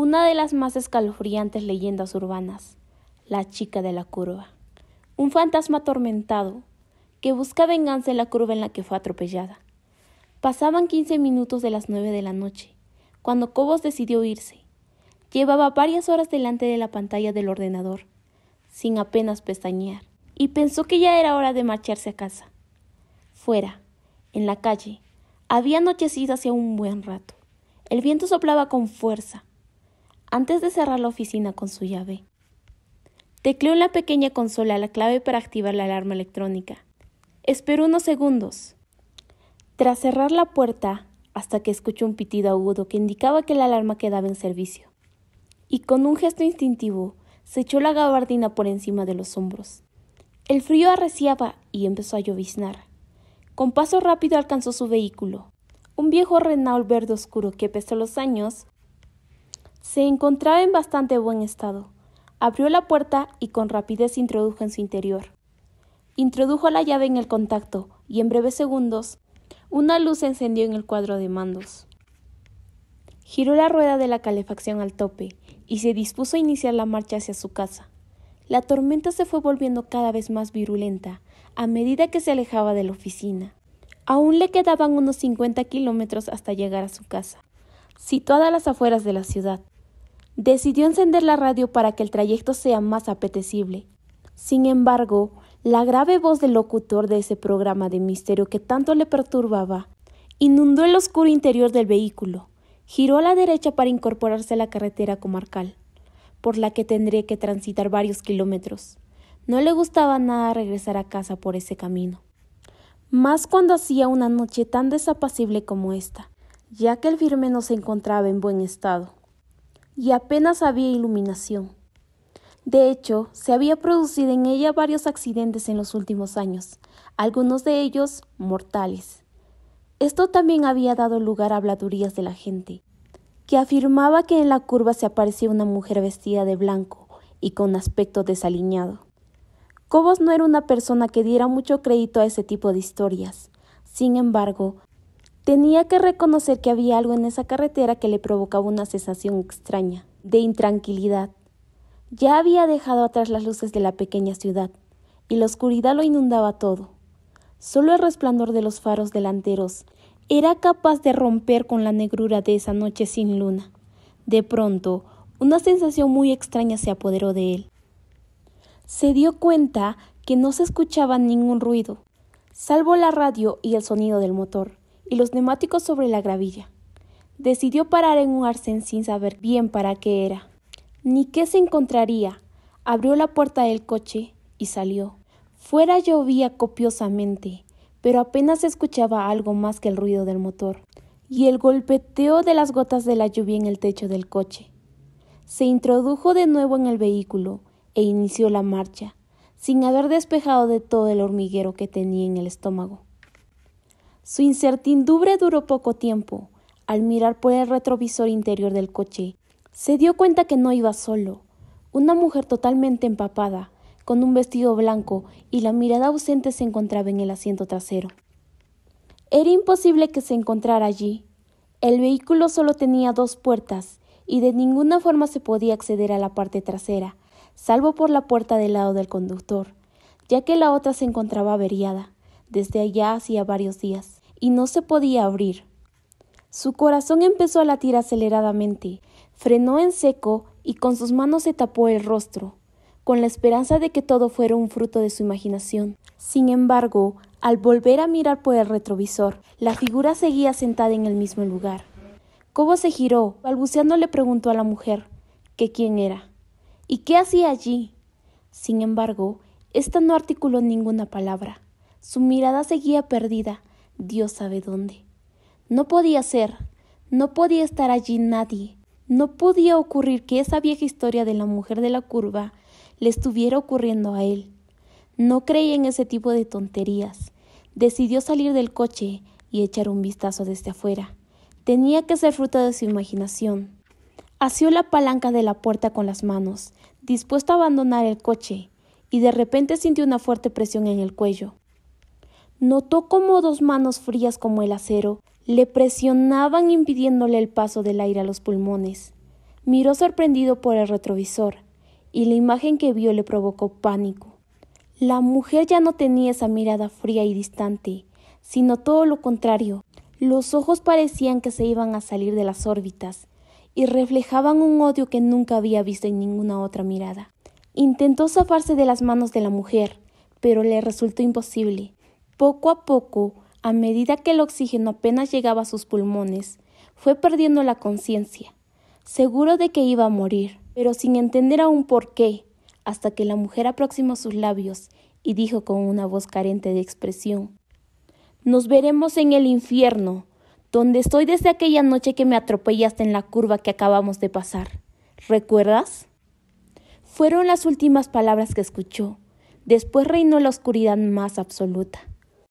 una de las más escalofriantes leyendas urbanas, la chica de la curva, un fantasma atormentado que busca venganza en la curva en la que fue atropellada. Pasaban 15 minutos de las 9 de la noche, cuando Cobos decidió irse. Llevaba varias horas delante de la pantalla del ordenador, sin apenas pestañear, y pensó que ya era hora de marcharse a casa. Fuera, en la calle, había anochecido hacía un buen rato. El viento soplaba con fuerza, antes de cerrar la oficina con su llave. Tecleó en la pequeña consola la clave para activar la alarma electrónica. Esperó unos segundos. Tras cerrar la puerta, hasta que escuchó un pitido agudo que indicaba que la alarma quedaba en servicio. Y con un gesto instintivo, se echó la gabardina por encima de los hombros. El frío arreciaba y empezó a lloviznar. Con paso rápido alcanzó su vehículo, un viejo Renault verde oscuro que, pesó los años, se encontraba en bastante buen estado. Abrió la puerta y con rapidez introdujo en su interior. Introdujo la llave en el contacto y en breves segundos una luz se encendió en el cuadro de mandos. Giró la rueda de la calefacción al tope y se dispuso a iniciar la marcha hacia su casa. La tormenta se fue volviendo cada vez más virulenta a medida que se alejaba de la oficina. Aún le quedaban unos 50 kilómetros hasta llegar a su casa, situada a las afueras de la ciudad decidió encender la radio para que el trayecto sea más apetecible. Sin embargo, la grave voz del locutor de ese programa de misterio que tanto le perturbaba inundó el oscuro interior del vehículo. Giró a la derecha para incorporarse a la carretera comarcal, por la que tendría que transitar varios kilómetros. No le gustaba nada regresar a casa por ese camino. Más cuando hacía una noche tan desapacible como esta, ya que el firme no se encontraba en buen estado y apenas había iluminación. De hecho, se había producido en ella varios accidentes en los últimos años, algunos de ellos mortales. Esto también había dado lugar a habladurías de la gente, que afirmaba que en la curva se aparecía una mujer vestida de blanco y con aspecto desaliñado. Cobos no era una persona que diera mucho crédito a ese tipo de historias. Sin embargo, Tenía que reconocer que había algo en esa carretera que le provocaba una sensación extraña, de intranquilidad. Ya había dejado atrás las luces de la pequeña ciudad, y la oscuridad lo inundaba todo. Solo el resplandor de los faros delanteros era capaz de romper con la negrura de esa noche sin luna. De pronto, una sensación muy extraña se apoderó de él. Se dio cuenta que no se escuchaba ningún ruido, salvo la radio y el sonido del motor y los neumáticos sobre la gravilla. Decidió parar en un arcén sin saber bien para qué era, ni qué se encontraría. Abrió la puerta del coche y salió. Fuera llovía copiosamente, pero apenas escuchaba algo más que el ruido del motor y el golpeteo de las gotas de la lluvia en el techo del coche. Se introdujo de nuevo en el vehículo e inició la marcha, sin haber despejado de todo el hormiguero que tenía en el estómago. Su incertidumbre duró poco tiempo. Al mirar por el retrovisor interior del coche, se dio cuenta que no iba solo. Una mujer totalmente empapada, con un vestido blanco y la mirada ausente se encontraba en el asiento trasero. Era imposible que se encontrara allí. El vehículo solo tenía dos puertas y de ninguna forma se podía acceder a la parte trasera, salvo por la puerta del lado del conductor, ya que la otra se encontraba averiada desde allá hacía varios días, y no se podía abrir. Su corazón empezó a latir aceleradamente, frenó en seco y con sus manos se tapó el rostro, con la esperanza de que todo fuera un fruto de su imaginación. Sin embargo, al volver a mirar por el retrovisor, la figura seguía sentada en el mismo lugar. Cobo se giró, balbuceando le preguntó a la mujer que quién era y qué hacía allí. Sin embargo, ésta no articuló ninguna palabra. Su mirada seguía perdida, Dios sabe dónde. No podía ser, no podía estar allí nadie. No podía ocurrir que esa vieja historia de la mujer de la curva le estuviera ocurriendo a él. No creía en ese tipo de tonterías. Decidió salir del coche y echar un vistazo desde afuera. Tenía que ser fruto de su imaginación. Asió la palanca de la puerta con las manos, dispuesto a abandonar el coche, y de repente sintió una fuerte presión en el cuello notó cómo dos manos frías como el acero le presionaban impidiéndole el paso del aire a los pulmones. Miró sorprendido por el retrovisor, y la imagen que vio le provocó pánico. La mujer ya no tenía esa mirada fría y distante, sino todo lo contrario. Los ojos parecían que se iban a salir de las órbitas, y reflejaban un odio que nunca había visto en ninguna otra mirada. Intentó zafarse de las manos de la mujer, pero le resultó imposible. Poco a poco, a medida que el oxígeno apenas llegaba a sus pulmones, fue perdiendo la conciencia, seguro de que iba a morir, pero sin entender aún por qué, hasta que la mujer aproximó sus labios y dijo con una voz carente de expresión Nos veremos en el infierno, donde estoy desde aquella noche que me atropellaste en la curva que acabamos de pasar. ¿Recuerdas? Fueron las últimas palabras que escuchó. Después reinó la oscuridad más absoluta.